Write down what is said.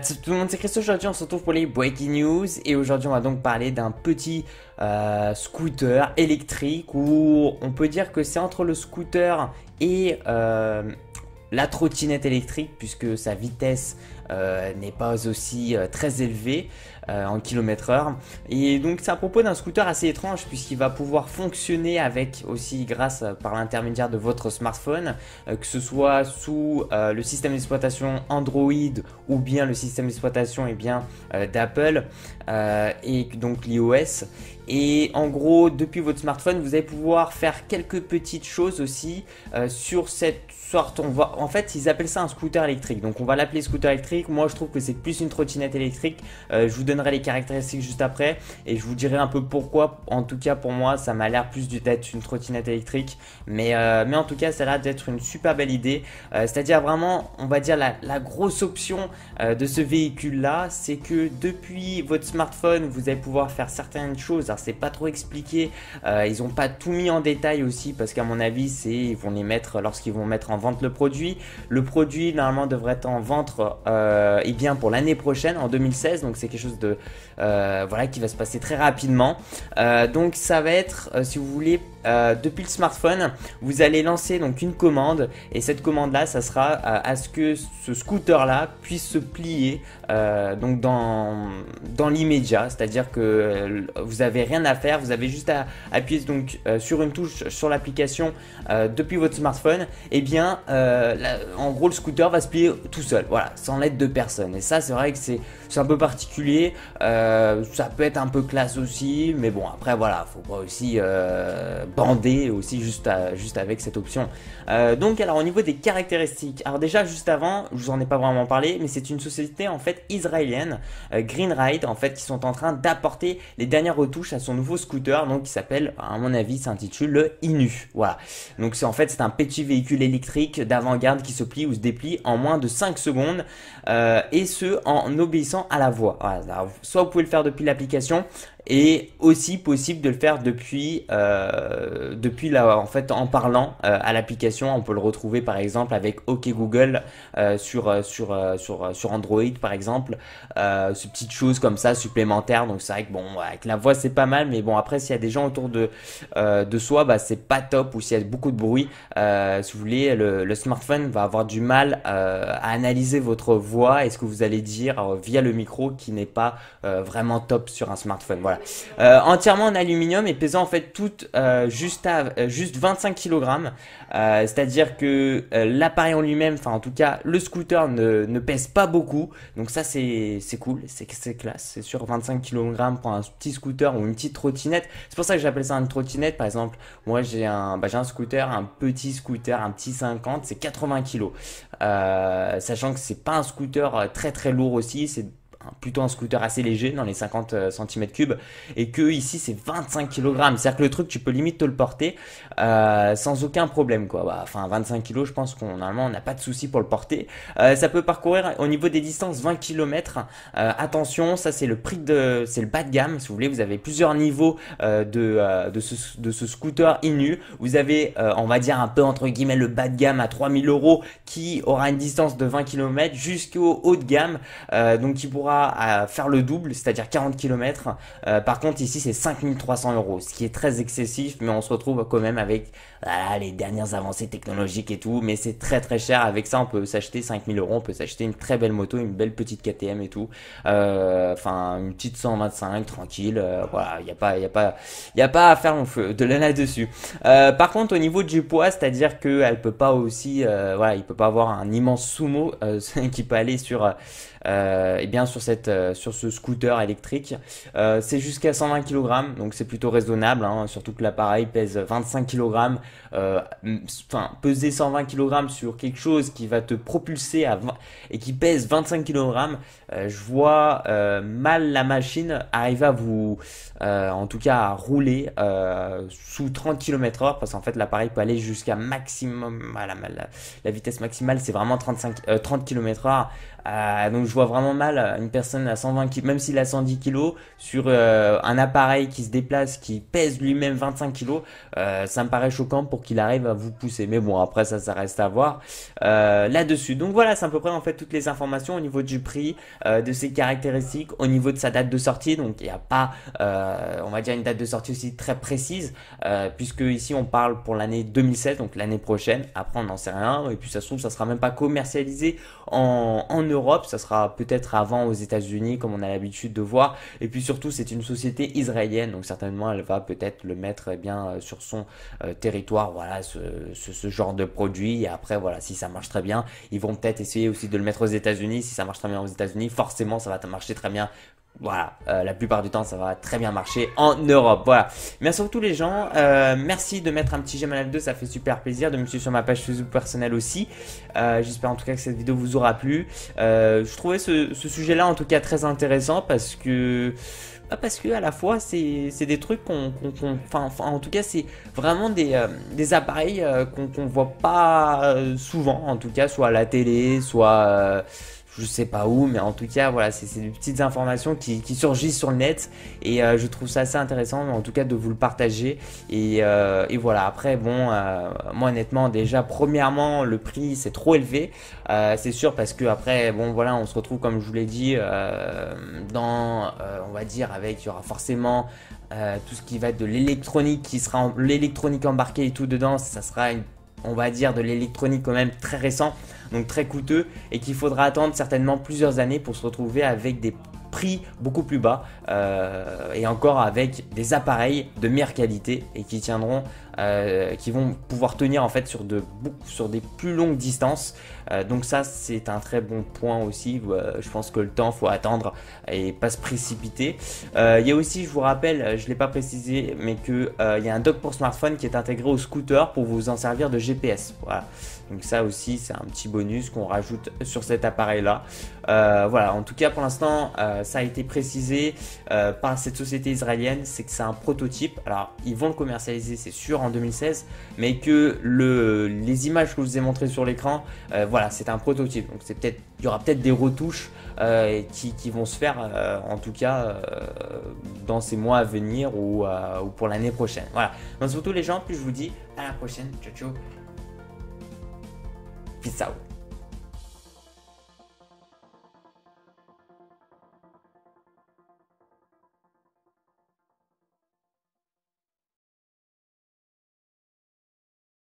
Salut tout le monde, c'est Christophe aujourd'hui on se retrouve pour les Breaking News et aujourd'hui on va donc parler d'un petit euh, scooter électrique où on peut dire que c'est entre le scooter et euh, la trottinette électrique puisque sa vitesse euh, n'est pas aussi euh, très élevé euh, en km heure. Et donc c'est à propos d'un scooter assez étrange puisqu'il va pouvoir fonctionner avec aussi grâce par l'intermédiaire de votre smartphone, que ce soit sous le système d'exploitation Android ou bien le système d'exploitation eh bien d'Apple et donc l'iOS. Et en gros, depuis votre smartphone, vous allez pouvoir faire quelques petites choses aussi sur cette sorte. On en fait, ils appellent ça un scooter électrique. Donc, on va l'appeler scooter électrique moi, je trouve que c'est plus une trottinette électrique. Euh, je vous donnerai les caractéristiques juste après et je vous dirai un peu pourquoi. En tout cas, pour moi, ça m'a l'air plus d'être une trottinette électrique. Mais, euh, mais en tout cas, ça a l'air d'être une super belle idée. Euh, c'est-à-dire vraiment, on va dire la, la grosse option de ce véhicule-là, c'est que depuis votre smartphone, vous allez pouvoir faire certaines choses. Alors, c'est pas trop expliqué. ils ont pas tout mis en détail aussi parce qu'à mon avis, c'est ils vont les mettre lorsqu'ils vont mettre en vente le produit. Le produit normalement devrait être en vente euh, et euh, bien pour l'année prochaine, en 2016. Donc c'est quelque chose de euh, voilà qui va se passer très rapidement. Euh, donc ça va être, si vous voulez, euh, depuis le smartphone, vous allez lancer donc une commande et cette commande là, ça sera euh, à ce que ce scooter là puisse se plier euh, donc dans, dans l'immédiat, c'est-à-dire que vous avez rien à faire, vous avez juste à, appuyer donc sur une touche sur l'application depuis votre smartphone, et eh bien en gros le scooter va se plier tout seul, voilà, sans l'aide de personne. Et ça c'est vrai que c'est un peu particulier, ça peut être un peu classe aussi, mais bon après voilà, faut pas aussi bandé aussi juste, avec cette option. Euh, donc alors au niveau des caractéristiques, alors déjà juste avant, je vous en ai pas vraiment parlé, mais c'est une société en fait israélienne, euh, Greenride en fait, qui sont en train d'apporter les dernières retouches à son nouveau scooter, donc qui s'appelle, à mon avis, s'intitule le Inu. Voilà. Donc c'est en fait c'est un petit véhicule électrique d'avant-garde qui se plie ou se déplie en moins de 5 secondes, euh, et ce en obéissant à la voix. soit vous pouvez le faire depuis l'application, et aussi possible de le faire depuis, euh, depuis là, en fait, en parlant euh, à l'application. On peut le retrouver par exemple avec OK Google euh, sur, euh, sur, sur, sur Android par exemple. Euh, ces petites choses comme ça supplémentaires. Donc c'est vrai que bon, avec la voix c'est pas mal, mais bon, après s'il y a des gens autour de, de soi, bah, c'est pas top ou s'il y a beaucoup de bruit, si vous voulez, le, le, smartphone va avoir du mal à analyser votre voix et ce que vous allez dire via le micro qui n'est pas vraiment top sur un smartphone. Voilà. Euh, entièrement en aluminium et pesant en fait tout euh, juste, à, euh, juste 25 kg. C'est-à-dire que l'appareil en lui-même, enfin en tout cas le scooter ne, pèse pas beaucoup. Donc ça c'est cool, c'est classe. C'est sur 25 kg pour un petit scooter ou une petite trottinette. C'est pour ça que j'appelle ça une trottinette. Par exemple, moi j'ai un, bah, un scooter, un petit scooter, un petit 50, c'est 80 kg. sachant que c'est pas un scooter très très lourd aussi, c'est plutôt un scooter assez léger dans les 50 euh, cm3 et que ici c'est 25 kg. C'est-à-dire que le truc tu peux limite te le porter euh, sans aucun problème quoi. Bah, enfin 25 kg je pense qu'on normalement on n'a pas de souci pour le porter. Euh, ça peut parcourir au niveau des distances 20 km. attention, ça c'est le prix de c'est le bas de gamme si vous voulez, vous avez plusieurs niveaux de de ce, de ce scooter Inu. Vous avez on va dire un peu entre guillemets le bas de gamme à 3000 euros qui aura une distance de 20 km jusqu'au haut de gamme donc qui pourra à faire le double, c'est-à-dire 40 km. Euh, par contre, ici, c'est 5300 euros, ce qui est très excessif, mais on se retrouve quand même avec les dernières avancées technologiques et tout, mais c'est très très cher. Avec ça, on peut s'acheter 5000 euros, on peut s'acheter une très belle moto, une belle petite KTM et tout. Euh, enfin, une petite 125 tranquille. Euh, voilà, il n'y a pas, il a pas, il a pas à faire de la là-dessus. par contre, au niveau du poids, c'est-à-dire qu'elle peut pas aussi, voilà, il peut pas avoir un immense sumo qui peut aller sur, eh bien sur euh, sur, ce scooter électrique. Euh, c'est jusqu'à 120 kg, donc c'est plutôt raisonnable, hein. surtout que l'appareil pèse 25 kg. Euh, enfin, peser 120 kg sur quelque chose qui va te propulser à et qui pèse 25 kg, je vois mal la machine arriver à vous, en tout cas à rouler sous 30 km h parce qu'en fait l'appareil peut aller jusqu'à maximum, la, vitesse maximale c'est vraiment 35, 30 km h euh, donc je vois vraiment mal une personne à 120 kg, même s'il a 110 kg, sur euh, un appareil qui se déplace, qui pèse lui-même 25 kg, euh, ça me paraît choquant pour qu'il arrive à vous pousser. Mais bon, après ça, ça reste à voir là-dessus. Donc voilà, c'est à peu près en fait toutes les informations au niveau du prix, de ses caractéristiques, au niveau de sa date de sortie. Donc il n'y a pas, on va dire, une date de sortie aussi très précise, puisque ici on parle pour l'année 2016, donc l'année prochaine. Après, on n'en sait rien. Et puis ça se trouve, ça sera même pas commercialisé en, en Europe, ça sera peut-être avant aux États-Unis comme on a l'habitude de voir. Et puis surtout, c'est une société israélienne, donc certainement elle va peut-être le mettre eh bien euh, sur son euh, territoire, voilà, ce, ce, genre de produit. Et après, voilà, si ça marche très bien, ils vont peut-être essayer aussi de le mettre aux États-Unis. Si ça marche très bien aux États-Unis, forcément, ça va marcher très bien voilà, euh, la plupart du temps ça va très bien marcher en Europe. Voilà. Merci à tous les gens. Euh, merci de mettre un petit j'aime à la 2, ça fait super plaisir. De me suivre sur ma page Facebook personnelle aussi. Euh, j'espère en tout cas que cette vidéo vous aura plu. je trouvais ce, sujet-là en tout cas très intéressant parce que bah, parce que à la fois c'est des trucs qu'on enfin, en tout cas c'est vraiment des, des appareils qu'on voit pas souvent en tout cas soit à la télé soit je sais pas où, mais en tout cas, voilà, c'est des petites informations qui, surgissent sur le net et euh, je trouve ça assez intéressant, en tout cas, de vous le partager. Et, euh, voilà, après, bon, euh, moi, honnêtement, déjà, premièrement, le prix, c'est trop élevé, c'est sûr, parce que après, bon, voilà, on se retrouve, comme je vous l'ai dit, dans, on va dire, avec, il y aura forcément tout ce qui va être de l'électronique qui sera l'électronique embarquée et tout dedans, ça sera une on va dire, de l'électronique quand même très récent, donc très coûteux, et qu'il faudra attendre certainement plusieurs années pour se retrouver avec des prix beaucoup plus bas euh, et encore avec des appareils de meilleure qualité et qui tiendront euh, qui vont pouvoir tenir en fait sur, de, sur des plus longues distances. Euh, donc ça c'est un très bon point aussi. Euh, je pense que le temps faut attendre et pas se précipiter. Il y a aussi, je vous rappelle, je ne l'ai pas précisé, mais que il y a un dock pour smartphone qui est intégré au scooter pour vous en servir de GPS. Voilà. Donc ça aussi c'est un petit bonus qu'on rajoute sur cet appareil là. voilà, en tout cas pour l'instant ça a été précisé par cette société israélienne, c'est que c'est un prototype. Alors ils vont le commercialiser c'est sûr en 2016, mais que les images que je vous ai montrées sur l'écran, euh, voilà, c'est un prototype. Donc c'est peut-être, il y aura peut-être des retouches euh, qui, vont se faire, euh, en tout cas dans ces mois à venir ou, pour l'année prochaine. Voilà. Donc surtout les gens, puis je vous dis à la prochaine. Ciao ciao. Peace